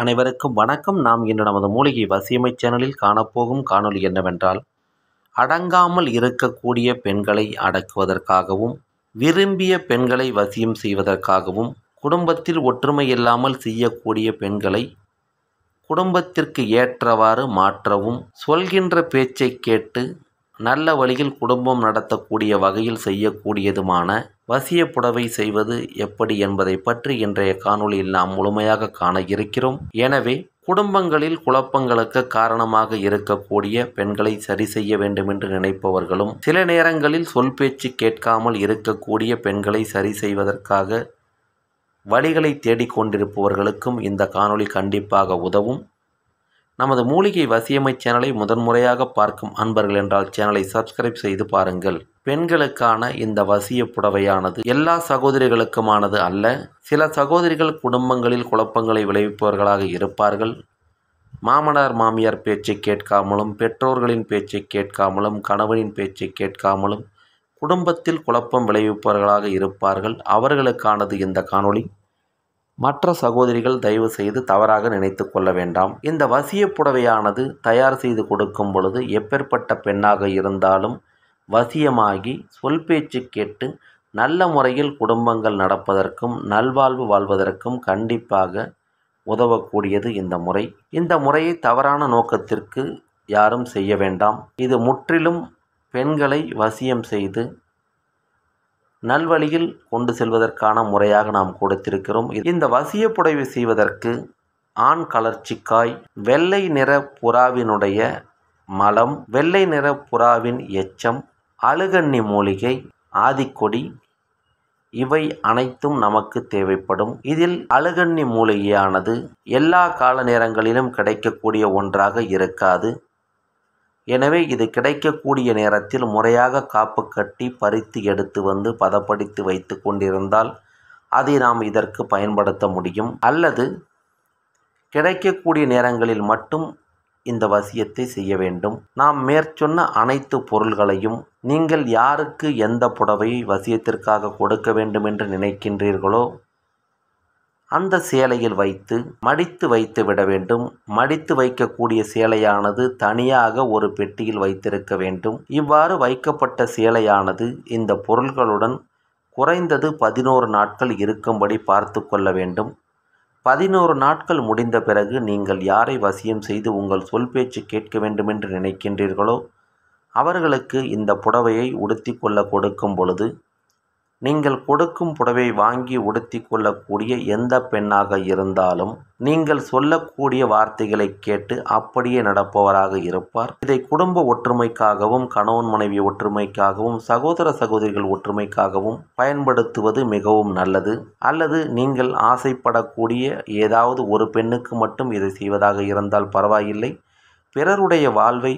அனைவருக்கும் வணக்கம் நாம் இன்று நமது மூலிகை வசியமை சேனலில் காணப்போகும் காணொலி என்னவென்றால் அடங்காமல் இருக்கக்கூடிய பெண்களை அடக்குவதற்காகவும் விரும்பிய பெண்களை வசியம் செய்வதற்காகவும் குடும்பத்தில் ஒற்றுமை இல்லாமல் செய்யக்கூடிய பெண்களை குடும்பத்திற்கு ஏற்றவாறு மாற்றவும் சொல்கின்ற பேச்சை கேட்டு நல்ல வழியில் குடும்பம் நடத்தக்கூடிய வகையில் செய்யக்கூடியதுமான வசிய புடவை செய்வது எப்படி என்பதை பற்றி இன்றைய காணொலியில் நாம் முழுமையாக காண இருக்கிறோம் எனவே குடும்பங்களில் குழப்பங்களுக்கு காரணமாக இருக்கக்கூடிய பெண்களை சரி செய்ய வேண்டும் என்று நினைப்பவர்களும் சில நேரங்களில் சொல் பேச்சு கேட்காமல் இருக்கக்கூடிய பெண்களை சரி செய்வதற்காக வழிகளை தேடிக்கொண்டிருப்பவர்களுக்கும் இந்த காணொளி கண்டிப்பாக உதவும் நமது மூலிகை வசியமை சேனலை முதன்முறையாக பார்க்கும் அன்பர்கள் என்றால் சேனலை சப்ஸ்கிரைப் செய்து பாருங்கள் பெண்களுக்கான இந்த வசிய புடவையானது எல்லா சகோதரிகளுக்குமானது அல்ல சில சகோதரிகள் குடும்பங்களில் குழப்பங்களை விளைவிப்பவர்களாக இருப்பார்கள் மாமனார் மாமியார் பேச்சை கேட்காமலும் பெற்றோர்களின் பேச்சை கேட்காமலும் கணவனின் பேச்சை கேட்காமலும் குடும்பத்தில் குழப்பம் விளைவிப்பவர்களாக இருப்பார்கள் அவர்களுக்கானது இந்த காணொளி மற்ற சகோதரிகள் தயவு செய்து தவறாக நினைத்து கொள்ள வேண்டாம் இந்த வசிய புடவையானது தயார் செய்து கொடுக்கும் பொழுது எப்பேற்பட்ட பெண்ணாக இருந்தாலும் வசியமாகி சொல் பேச்சு கேட்டு நல்ல முறையில் குடும்பங்கள் நடப்பதற்கும் நல்வாழ்வு வாழ்வதற்கும் கண்டிப்பாக உதவக்கூடியது இந்த முறை இந்த முறையை தவறான நோக்கத்திற்கு யாரும் செய்ய வேண்டாம் இது முற்றிலும் பெண்களை வசியம் செய்து நல்வழியில் கொண்டு செல்வதற்கான முறையாக நாம் கொடுத்திருக்கிறோம் இந்த வசிய புடவை செய்வதற்கு ஆண் கலர்ச்சிக்காய் வெள்ளை நிற புறாவினுடைய மலம் வெள்ளை நிற புறாவின் எச்சம் அழுகண்ணி மூலிகை ஆதிக்கொடி இவை அனைத்தும் நமக்கு தேவைப்படும் இதில் அழுகண்ணி மூலிகையானது எல்லா கால நேரங்களிலும் கிடைக்கக்கூடிய ஒன்றாக இருக்காது எனவே இது கிடைக்கக்கூடிய நேரத்தில் முறையாக காப்பு கட்டி பறித்து எடுத்து வந்து பதப்படுத்தி வைத்து கொண்டிருந்தால் அதை நாம் இதற்கு பயன்படுத்த முடியும் அல்லது கிடைக்கக்கூடிய நேரங்களில் மட்டும் இந்த வசியத்தை செய்ய வேண்டும் நாம் மேற்சொன்ன அனைத்து பொருள்களையும் நீங்கள் யாருக்கு எந்த புடவையை வசியத்திற்காக கொடுக்க வேண்டும் என்று நினைக்கின்றீர்களோ அந்த சேலையில் வைத்து மடித்து வைத்து விட வேண்டும் மடித்து வைக்கக்கூடிய சேலையானது தனியாக ஒரு பெட்டியில் வைத்திருக்க வேண்டும் இவ்வாறு வைக்கப்பட்ட சேலையானது இந்த பொருள்களுடன் குறைந்தது பதினோரு நாட்கள் இருக்கும்படி பார்த்து கொள்ள வேண்டும் பதினோரு நாட்கள் முடிந்த பிறகு நீங்கள் யாரை வசியம் செய்து உங்கள் சொல் பேச்சு கேட்க வேண்டுமென்று நினைக்கின்றீர்களோ அவர்களுக்கு இந்த புடவையை உடுத்தி கொள்ள கொடுக்கும் பொழுது நீங்கள் கொடுக்கும் புடவை வாங்கி உடுத்தி கொள்ளக்கூடிய எந்த பெண்ணாக இருந்தாலும் நீங்கள் சொல்லக்கூடிய வார்த்தைகளை கேட்டு அப்படியே நடப்பவராக இருப்பார் இதை குடும்ப ஒற்றுமைக்காகவும் கணவன் மனைவி ஒற்றுமைக்காகவும் சகோதர சகோதரிகள் ஒற்றுமைக்காகவும் பயன்படுத்துவது மிகவும் நல்லது அல்லது நீங்கள் ஆசைப்படக்கூடிய ஏதாவது ஒரு பெண்ணுக்கு மட்டும் இதை செய்வதாக இருந்தால் பரவாயில்லை பிறருடைய வாழ்வை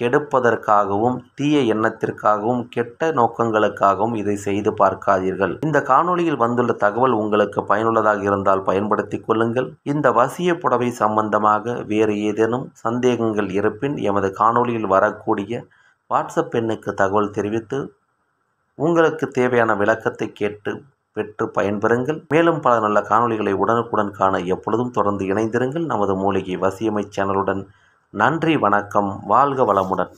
கெடுப்பதற்காகவும் தீய எண்ணத்திற்காகவும் கெட்ட நோக்கங்களுக்காகவும் இதை செய்து பார்க்காதீர்கள் இந்த காணொளியில் வந்துள்ள தகவல் உங்களுக்கு பயனுள்ளதாக இருந்தால் பயன்படுத்திக் கொள்ளுங்கள் இந்த வசிய புடவை சம்பந்தமாக வேறு ஏதேனும் சந்தேகங்கள் இருப்பின் எமது காணொளியில் வரக்கூடிய வாட்ஸ்அப் எண்ணுக்கு தகவல் தெரிவித்து உங்களுக்கு தேவையான விளக்கத்தை கேட்டு பெற்று பயன்பெறுங்கள் மேலும் பல நல்ல காணொளிகளை உடனுக்குடன் காண எப்பொழுதும் தொடர்ந்து இணைந்திருங்கள் நமது மூலிகை வசியமை சேனலுடன் நன்றி வணக்கம் வாழ்க வளமுடன்